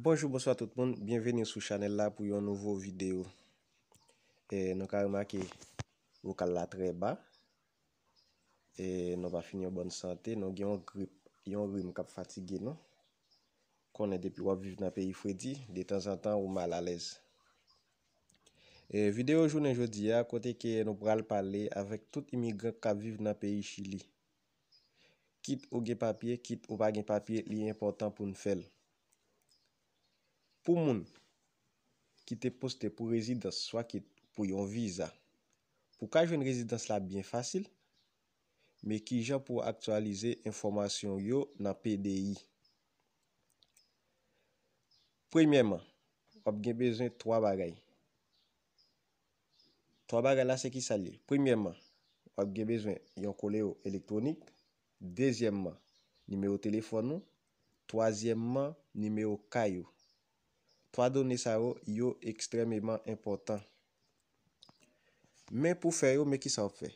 Bonjou, bonsoit tout moun, bienveni sou chanel la pou yon nouvo video. E, nou ka remak e, ou kal la treba. E, nou pa fin yon bon sante, nou gen yon gripe, yon gripe kap fatige nou. Konen depi wap viv nan peyi fredi, de tan san tan ou mal alez. E, video jounen jodi ya, kote ke nou pral pale avek tout imigran kap viv nan peyi chili. Kit ou gen papye, kit ou pa gen papye, li yon important pou nou fel. pou moun ki te poste pou rezidans swa ki pou yon viza. Pou ka jwen rezidans la byen fasil, me ki jan pou aktualize informasyon yo nan PDI. Premyèman, wap gen bezwen 3 bagay. 3 bagay la se ki salye. Premyèman, wap gen bezwen yon koleyo elektronik. Dezyèman, nimeyo telefon nou. Twazyèman, nimeyo kay yo. To a done sa yo, yo ekstrememan importan. Men pou fe yo, men ki sa ou fe?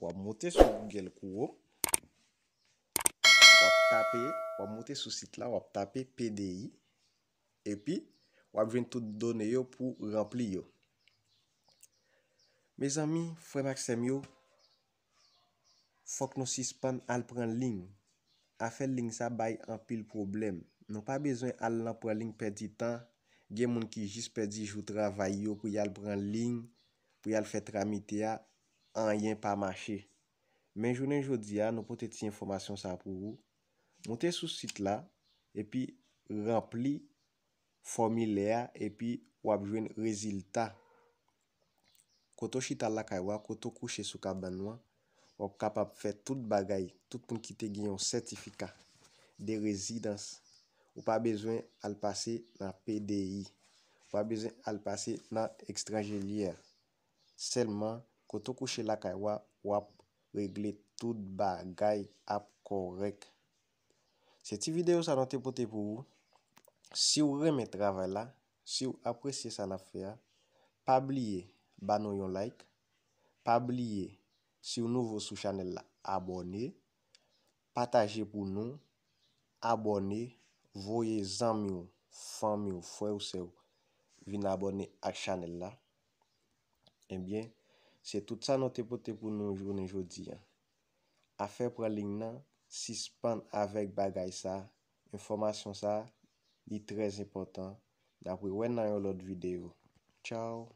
Wap mote sou Google kou yo. Wap tape, wap mote sou sit la, wap tape PDI. Epi, wap ven tout done yo pou rempli yo. Me zami, fwe maksem yo, fok nou sispan al pran ling. Afen ling sa bay an pil probleme. Nou pa bezwen al nan pou aling pedi tan, gen moun ki jis pedi jou travay yo pou yal bran ling, pou yal fet tramite ya, an yen pa mache. Men jounen jodi ya, nou pote ti informasyon sa pou ou, moun te sou sit la, e pi rempli, formile ya, e pi wap jwen rezilta. Koto chital la kaywa, koto kouche sou kaban wan, wap kapap fe tout bagay, tout pou nkite gen yon sertifika, de rezidans, Ou pa bezwen alpase nan PDI. Ou pa bezwen alpase nan ekstranjilier. Selman, koto kouche lakay wap, wap regle tout bagay ap korek. Sety videyo sa nan te pote pou ou. Si ou reme travay la, si ou apresye san afya, pabliye banon yon like, pabliye si ou nouvo sou chanel la abone, pataje pou nou, abone, Voye zan mi ou, fan mi ou, fwe ou se ou, vin abone ak chanel la. Ebyen, se tout sa nou te pote pou nou jounen joudi. Afè pralignan, si span avèk bagay sa, informasyon sa, di trez important. Da pou yon nan yon lot videyo. Chow!